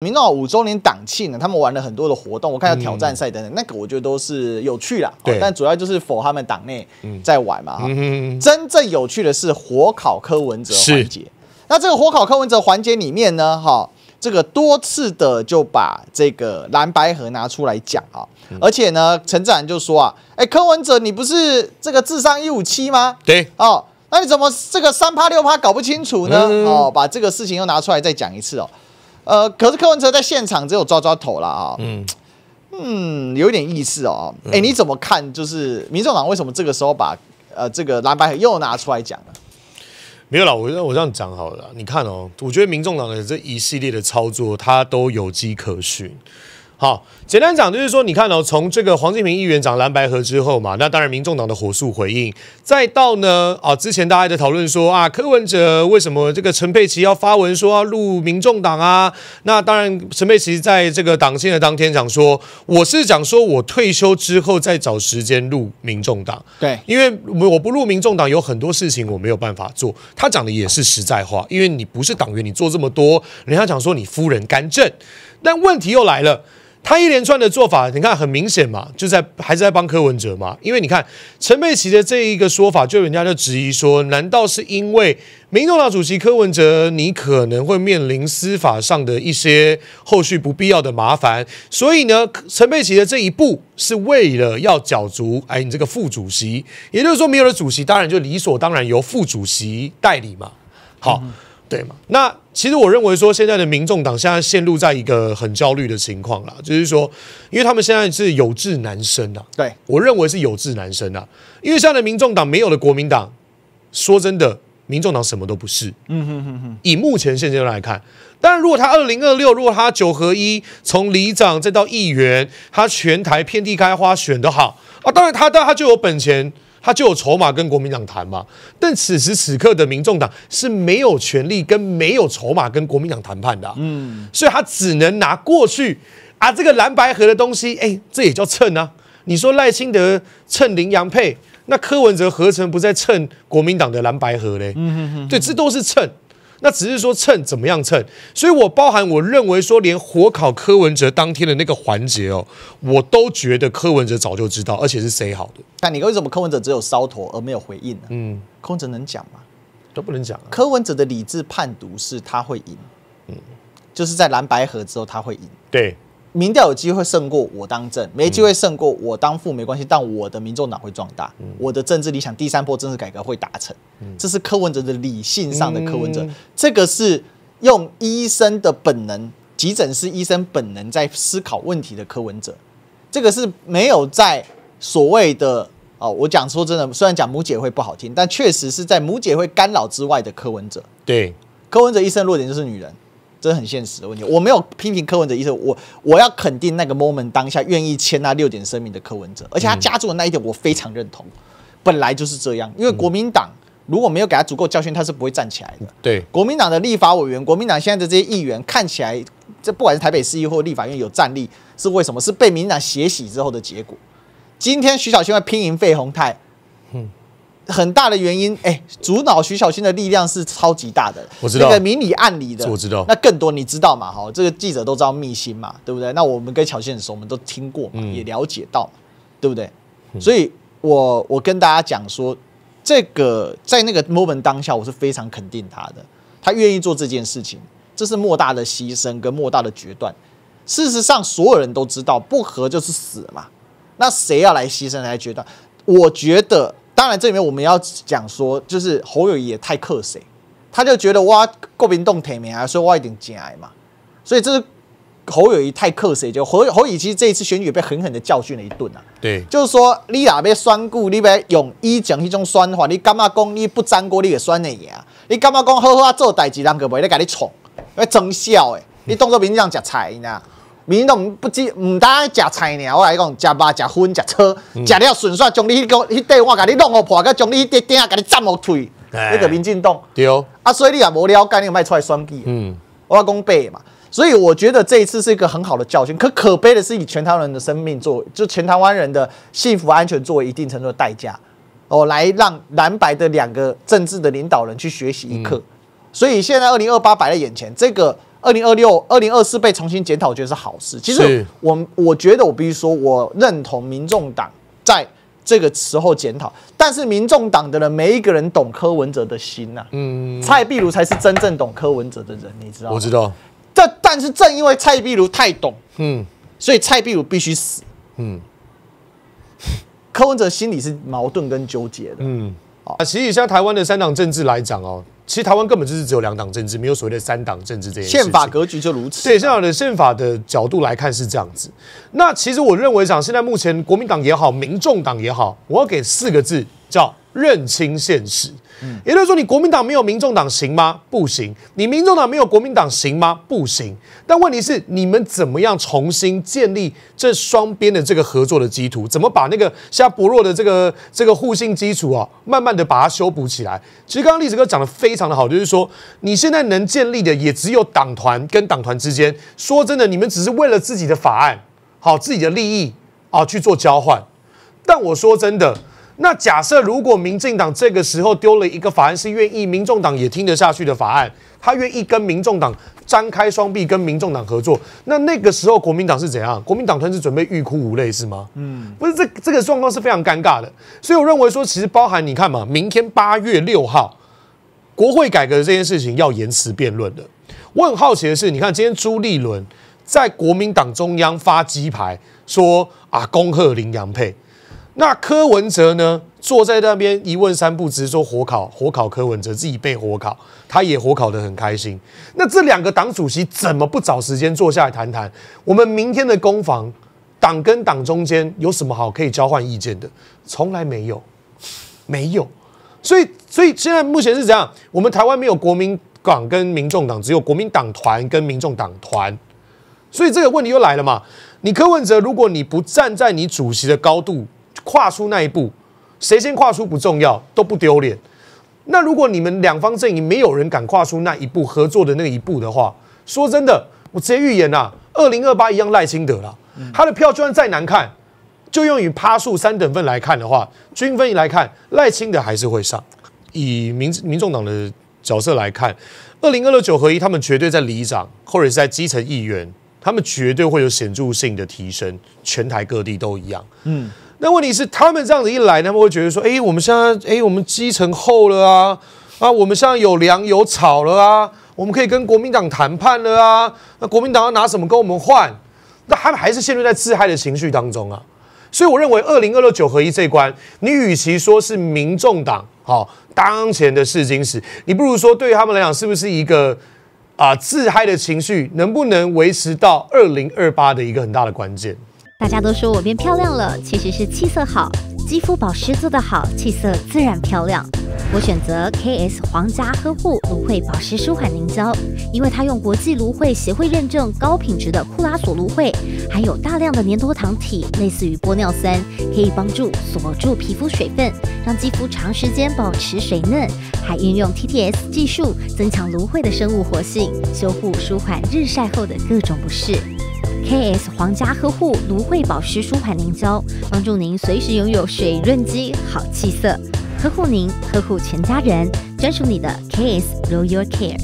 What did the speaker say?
明道五周年档期呢，他们玩了很多的活动，我看到挑战赛等等，那个我觉得都是有趣啦。对。但主要就是否他们党内在玩嘛。嗯。真正有趣的是火烤柯文哲环节。那这个火烤柯文哲环节里面呢，哈，这个多次的就把这个蓝白盒拿出来讲啊。而且呢，陈自然就说啊，哎，柯文哲，你不是这个智商一五七吗？对。哦，那你怎么这个三趴六趴搞不清楚呢？哦，把这个事情又拿出来再讲一次哦。呃，可是柯文哲在现场只有抓抓头了啊，嗯，嗯，有点意思哦。哎，你怎么看？就是民众党为什么这个时候把呃这个蓝白又拿出来讲了？没有啦，我我这样讲好了。你看哦，我觉得民众党的这一系列的操作，它都有迹可循。好，简单讲就是说，你看到从这个黄金平议员讲蓝白河之后嘛，那当然民众党的火速回应，再到呢啊之前大家在讨论说啊柯文哲为什么这个陈佩琪要发文说要入民众党啊？那当然陈佩琪在这个党庆的当天讲说，我是讲说我退休之后再找时间入民众党。对，因为我不入民众党有很多事情我没有办法做。他讲的也是实在话，因为你不是党员，你做这么多，人家讲说你夫人干政，但问题又来了。他一连串的做法，你看很明显嘛，就在还是在帮柯文哲嘛。因为你看陈佩琪的这一个说法，就人家就质疑说，难道是因为民进党主席柯文哲，你可能会面临司法上的一些后续不必要的麻烦？所以呢，陈佩琪的这一步是为了要角逐，哎，你这个副主席，也就是说没有了主席，当然就理所当然由副主席代理嘛。好。对嘛？那其实我认为说，现在的民众党现在陷入在一个很焦虑的情况啦，就是说，因为他们现在是有志难伸啊。对，我认为是有志难伸啊，因为现在的民众党没有了国民党，说真的，民众党什么都不是。嗯哼哼哼。以目前现阶段来看，当然如果他二零二六，如果他九合一从里长再到议员，他全台遍地开花选得好啊，当然他他就有本钱。他就有筹码跟国民党谈嘛，但此时此刻的民众党是没有权利跟没有筹码跟国民党谈判的，嗯，所以他只能拿过去啊这个蓝白河的东西，哎，这也叫称啊。你说赖清德称林洋配，那柯文哲何曾不在称国民党的蓝白河嘞？嗯哼哼，对，这都是称。那只是说蹭怎么样蹭，所以我包含我认为说，连火烤柯文哲当天的那个环节哦，我都觉得柯文哲早就知道，而且是谁好的。但你为什么柯文哲只有烧头而没有回应呢？嗯，柯文哲能讲吗？都不能讲。柯文哲的理智判读是他会赢，嗯，就是在蓝白河之后他会赢。对。民调有机会胜过我当政，没机会胜过我当副没关系，但我的民众党会壮大，我的政治理想第三波政治改革会达成，这是柯文哲的理性上的柯文哲，这个是用医生的本能，急诊室医生本能在思考问题的柯文哲，这个是没有在所谓的哦，我讲说真的，虽然讲母姐会不好听，但确实是在母姐会干扰之外的柯文哲，对，柯文哲一生弱点就是女人。这很现实的问题，我没有批评柯文哲意思，我我要肯定那个 moment 当下愿意签那六点声明的柯文哲，而且他加注的那一点我非常认同，本来就是这样，因为国民党如果没有给他足够教训，他是不会站起来的。对，国民党的立法委员，国民党现在的这些议员看起来，这不管是台北市议或立法院有战力，是为什么？是被民进党血洗之后的结果。今天徐小清在拼赢费鸿泰，很大的原因，哎，主脑徐小新的力量是超级大的。我知道那个明里暗里的，我知道。那更多你知道嘛？哈，这个记者都知道密辛嘛，对不对？那我们跟乔先的时候，我们都听过嘛，也了解到嘛，对不对？所以，我我跟大家讲说，这个在那个 moment 当下，我是非常肯定他的，他愿意做这件事情，这是莫大的牺牲跟莫大的决断。事实上，所有人都知道，不和就是死嘛。那谁要来牺牲来决断？我觉得。当然，这里面我们要讲说，就是侯友谊也太克谁，他就觉得哇，国民洞铁面啊，所以我一点假嘛，所以这是侯友谊太克谁，就侯侯友谊其实这一次选举被狠狠的教训了一顿啊。对，就是说你哪边酸顾，你不用一讲一种酸话，你干嘛讲你不沾锅你也酸的野？你干嘛讲好好做代志，人家不会来给你宠，因真笑诶，你动当做平常夹菜，你知？民进党不只唔单吃菜尔，我来讲吃巴、吃荤、吃炒，吃了顺刷将你迄个迄块我甲你弄个破，将你迄块鼎甲你斩个腿，那个民进党丢啊！所以你也无了概念卖出来双低，嗯，挖公背嘛。所以我觉得这一次是一个很好的教训。可可悲的是，以全台湾人的生命作，为，就全台湾人的幸福安全作为一定程度的代价，哦，来让蓝白的两个政治的领导人去学习一课。所以现在二零二八摆在眼前，这个。二零二六、二零二四被重新检讨，我觉得是好事。其实我我觉得我必须说，我认同民众党在这个时候检讨。但是民众党的人没一个人懂柯文哲的心呐。嗯，蔡壁如才是真正懂柯文哲的人，你知道？我知道。但但是正因为蔡壁如太懂，嗯，所以蔡壁如必须死。嗯，柯文哲心里是矛盾跟纠结的。嗯，啊，其实以台湾的三党政治来讲哦。其实台湾根本就是只有两党政治，没有所谓的三党政治这些。宪法格局就如此。对，这样的宪法的角度来看是这样子。那其实我认为讲，现在目前国民党也好，民众党也好，我要给四个字，叫认清现实。也就是说，你国民党没有民众党行吗？不行。你民众党没有国民党行吗？不行。但问题是，你们怎么样重新建立这双边的这个合作的基础？怎么把那个现在薄弱的这个这个互信基础啊，慢慢的把它修补起来？其实刚刚立史哥讲的非常的好，就是说，你现在能建立的也只有党团跟党团之间。说真的，你们只是为了自己的法案、好自己的利益啊去做交换。但我说真的。那假设如果民进党这个时候丢了一个法案是愿意，民众党也听得下去的法案，他愿意跟民众党张开双臂跟民众党合作，那那个时候国民党是怎样？国民党团是准备欲哭无泪是吗？嗯，不是这这个状况是非常尴尬的，所以我认为说其实包含你看嘛，明天八月六号国会改革这件事情要延迟辩论的。我很好奇的是，你看今天朱立伦在国民党中央发鸡排说啊，恭贺林洋配。那柯文哲呢？坐在那边一问三不知，说火烤火烤柯文哲自己被火烤，他也火烤得很开心。那这两个党主席怎么不找时间坐下来谈谈？我们明天的攻防，党跟党中间有什么好可以交换意见的？从来没有，没有。所以，所以现在目前是怎样：我们台湾没有国民党跟民众党，只有国民党团跟民众党团。所以这个问题又来了嘛？你柯文哲，如果你不站在你主席的高度，跨出那一步，谁先跨出不重要，都不丢脸。那如果你们两方阵营没有人敢跨出那一步合作的那一步的话，说真的，我直接预言啊，二零二八一样赖清德了。他的票就算再难看，就用以趴数三等份来看的话，均分来看，赖清德还是会上。以民民众党的角色来看，二零二六九合一，他们绝对在里长，或者是在基层议员，他们绝对会有显著性的提升，全台各地都一样。嗯。那问题是，他们这样子一来，他们会觉得说：，哎，我们现在，哎，我们基层厚了啊，啊，我们现在有粮有草了啊，我们可以跟国民党谈判了啊。那国民党要拿什么跟我们换？那他们还是陷入在自嗨的情绪当中啊。所以我认为，二零二六九合一这一关，你与其说是民众党好当前的试金石，你不如说对于他们来讲，是不是一个啊自嗨的情绪，能不能维持到二零二八的一个很大的关键？大家都说我变漂亮了，其实是气色好，肌肤保湿做得好，气色自然漂亮。我选择 K S 皇家呵护芦荟保湿舒缓凝胶，因为它用国际芦荟协会认证高品质的库拉索芦荟，含有大量的粘多糖体，类似于玻尿酸，可以帮助锁住皮肤水分，让肌肤长时间保持水嫩。还运用 TTS 技术，增强芦荟的生物活性，修复舒缓日晒后的各种不适。K S 皇家呵护芦荟保湿舒缓凝胶，帮助您随时拥有水润肌、好气色，呵护您，呵护全家人，专属你的 K S Royal Care。